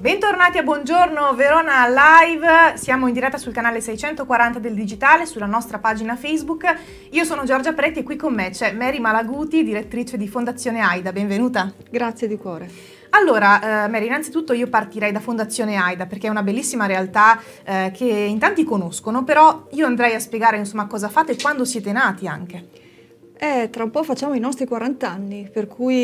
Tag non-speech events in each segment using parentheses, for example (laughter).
Bentornati a Buongiorno Verona Live, siamo in diretta sul canale 640 del Digitale, sulla nostra pagina Facebook. Io sono Giorgia Preti e qui con me c'è Mary Malaguti, direttrice di Fondazione AIDA, benvenuta. Grazie di cuore. Allora, eh, Mary, innanzitutto io partirei da Fondazione AIDA perché è una bellissima realtà eh, che in tanti conoscono, però io andrei a spiegare insomma cosa fate e quando siete nati anche. Eh, tra un po' facciamo i nostri 40 anni, per cui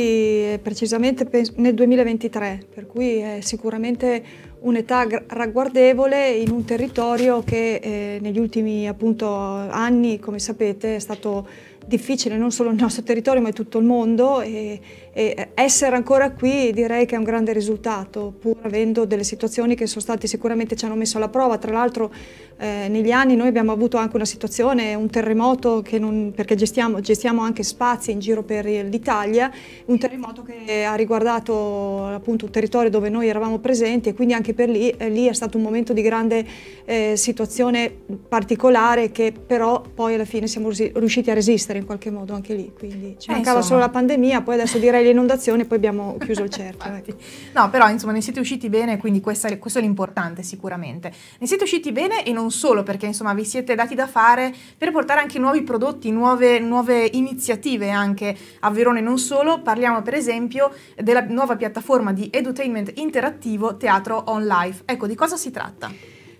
eh, precisamente nel 2023, per cui è sicuramente un'età ragguardevole in un territorio che eh, negli ultimi appunto, anni, come sapete, è stato difficile non solo il nostro territorio ma in tutto il mondo e, e, essere ancora qui direi che è un grande risultato pur avendo delle situazioni che sono state sicuramente ci hanno messo alla prova tra l'altro eh, negli anni noi abbiamo avuto anche una situazione un terremoto non, perché gestiamo, gestiamo, anche spazi in giro per l'Italia un terremoto che ha riguardato appunto un territorio dove noi eravamo presenti e quindi anche per lì, eh, lì è stato un momento di grande eh, situazione particolare che però poi alla fine siamo riusciti a resistere combattere in qualche modo anche lì, quindi ci eh, mancava insomma. solo la pandemia, poi adesso direi l'inondazione, poi abbiamo chiuso il cerchio. (laughs) Ecco. No, però insomma ne siete usciti bene, quindi questo è, questo è l'importante sicuramente. Ne siete usciti bene e non solo perché insomma vi siete dati da fare per portare anche nuovi prodotti, nuove, nuove iniziative anche a Verone, non solo, parliamo per esempio della nuova piattaforma di edutainment interattivo Teatro on Life. Ecco, di cosa si tratta?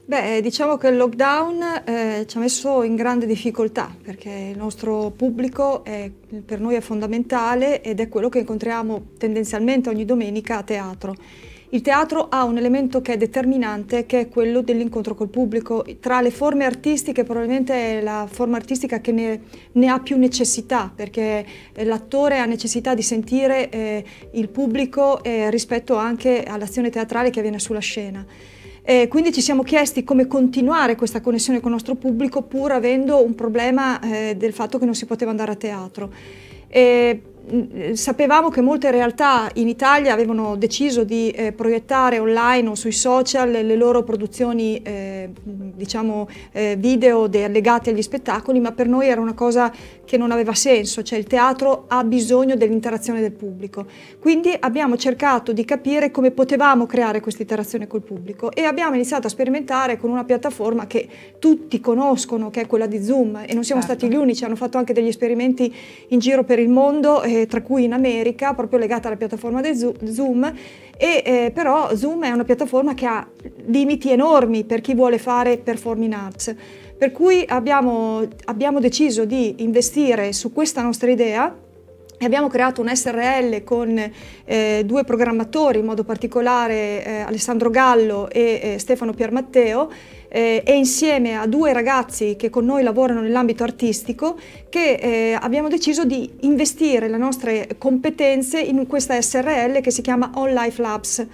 Beh, eh, diciamo che il lockdown eh, ci ha messo in grande difficoltà perché il nostro pubblico è, per noi è fondamentale ed è quello che incontriamo tendenzialmente ogni domenica a teatro. Il teatro ha un elemento che è determinante, che è quello dell'incontro col pubblico. Tra le forme artistiche probabilmente è la forma artistica che ne, ne ha più necessità, perché eh, l'attore ha necessità di sentire eh, il pubblico eh, rispetto anche all'azione teatrale che avviene sulla scena. Eh, quindi ci siamo chiesti come continuare questa connessione con il nostro pubblico pur avendo un problema eh, del fatto che non si poteva andare a teatro. Eh, sapevamo che molte realtà in Italia avevano deciso di eh, proiettare online o sui social le loro produzioni eh, diciamo, eh, video legate agli spettacoli, ma per noi era una cosa che non aveva senso, cioè il teatro ha bisogno dell'interazione del pubblico. Quindi abbiamo cercato di capire come potevamo creare questa interazione col pubblico e abbiamo iniziato a sperimentare con una piattaforma che tutti conoscono, che è quella di Zoom, e non siamo certo. stati gli unici, hanno fatto anche degli esperimenti in giro per il mondo eh, eh, tra cui in America, proprio legata alla piattaforma di Zoom, e eh, però Zoom è una piattaforma che ha limiti enormi per chi vuole fare performing arts. Per cui abbiamo, abbiamo deciso di investire su questa nostra idea e Abbiamo creato un SRL con eh, due programmatori, in modo particolare eh, Alessandro Gallo e eh, Stefano Piermatteo, eh, e insieme a due ragazzi che con noi lavorano nell'ambito artistico che eh, abbiamo deciso di investire le nostre competenze in questa SRL che si chiama On Life Labs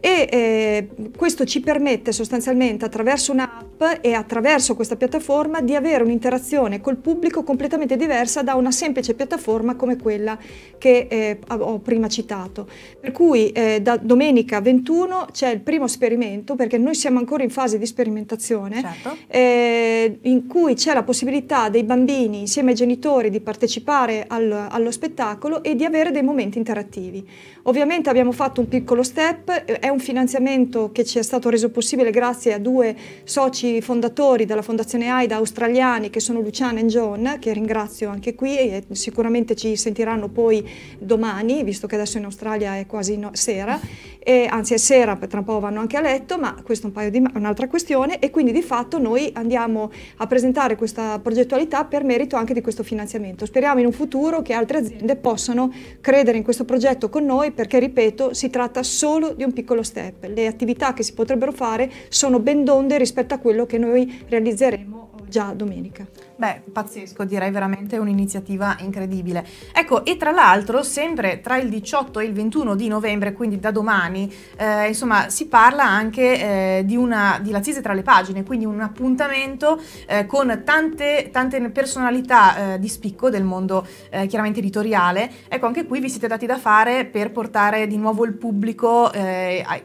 e eh, questo ci permette sostanzialmente attraverso un'app e attraverso questa piattaforma di avere un'interazione col pubblico completamente diversa da una semplice piattaforma come quella che eh, ho prima citato. Per cui eh, da domenica 21 c'è il primo esperimento, perché noi siamo ancora in fase di sperimentazione, certo. Eh, in cui c'è la possibilità dei bambini insieme ai genitori di partecipare al, allo spettacolo e di avere dei momenti interattivi. Ovviamente abbiamo fatto un piccolo step, eh, è un finanziamento che ci è stato reso possibile grazie a due soci fondatori della Fondazione AIDA australiani che sono Luciana e John, che ringrazio anche qui e sicuramente ci sentiranno poi domani, visto che adesso in Australia è quasi no sera, e, anzi è sera, tra un po' vanno anche a letto, ma questo è un un'altra questione e quindi di fatto noi andiamo a presentare questa progettualità per merito anche di questo finanziamento. Speriamo in un futuro che altre aziende possano credere in questo progetto con noi perché, ripeto, si tratta solo di un piccolo piccolo step. Le attività che si potrebbero fare sono ben donde rispetto a quello che noi realizzeremo già domenica. Beh, pazzesco, direi veramente un'iniziativa incredibile. Ecco, e tra l'altro, sempre tra il 18 e il 21 di novembre, quindi da domani, eh, insomma, si parla anche eh, di una di Lazzese tra le pagine, quindi un appuntamento eh, con tante, tante personalità eh, di spicco del mondo eh, chiaramente editoriale. Ecco, anche qui vi siete dati da fare per portare di nuovo il pubblico eh, ai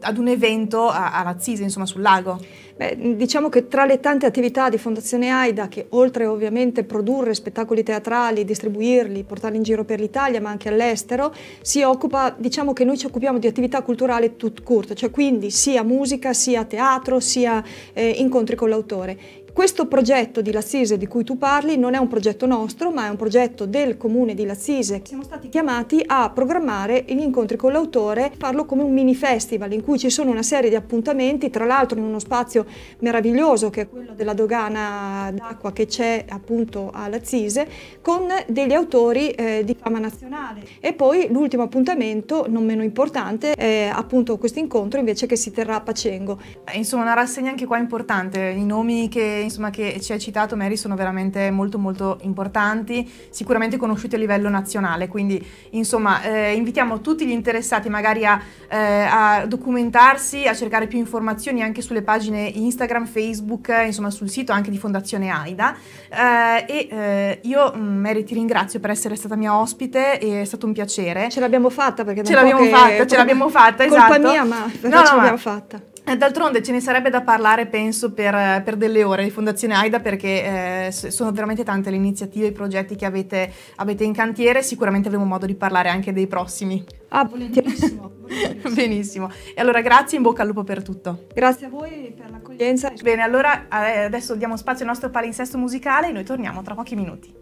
ad un evento a, Razzise, insomma, sul lago? Beh, diciamo che tra le tante attività di Fondazione AIDA, che oltre ovviamente produrre spettacoli teatrali, distribuirli, portarli in giro per l'Italia, ma anche all'estero, si occupa, diciamo che noi ci occupiamo di attività culturale tut court, cioè quindi sia musica, sia teatro, sia eh, incontri con l'autore. Questo progetto di Lassise di cui tu parli non è un progetto nostro, ma è un progetto del comune di Lassise. Siamo stati chiamati a programmare gli incontri con l'autore, farlo come un mini festival in cui ci sono una serie di appuntamenti, tra l'altro in uno spazio meraviglioso che è quello della dogana d'acqua che c'è appunto a Lassise, con degli autori eh, di fama nazionale. E poi l'ultimo appuntamento, non meno importante, è appunto questo incontro invece che si terrà a Pacengo. Insomma, una rassegna anche qua importante, i nomi che insomma, che ci hai citato, Mary, sono veramente molto molto importanti, sicuramente conosciute a livello nazionale, quindi insomma eh, invitiamo tutti gli interessati magari a, eh, a, documentarsi, a cercare più informazioni anche sulle pagine Instagram, Facebook, eh, insomma sul sito anche di Fondazione AIDA. Eh, e eh, io, mm, Mary, ti ringrazio per essere stata mia ospite, è stato un piacere. Ce l'abbiamo fatta perché... Ce l'abbiamo fatta, ce l'abbiamo fatta, esatto. Colpa mia, ma no, no, ce l'abbiamo fatta. Eh, d'altronde ce ne sarebbe da parlare, penso, per, per delle ore di Fondazione AIDA perché eh, sono veramente tante le iniziative e i progetti che avete, avete, in cantiere, sicuramente avremo modo di parlare anche dei prossimi. Ah, volentierissimo. volentierissimo. (laughs) Benissimo. E allora grazie, in bocca al lupo per tutto. Grazie a voi per l'accoglienza. Bene, allora eh, adesso diamo spazio al nostro palinsesto musicale e noi torniamo tra pochi minuti.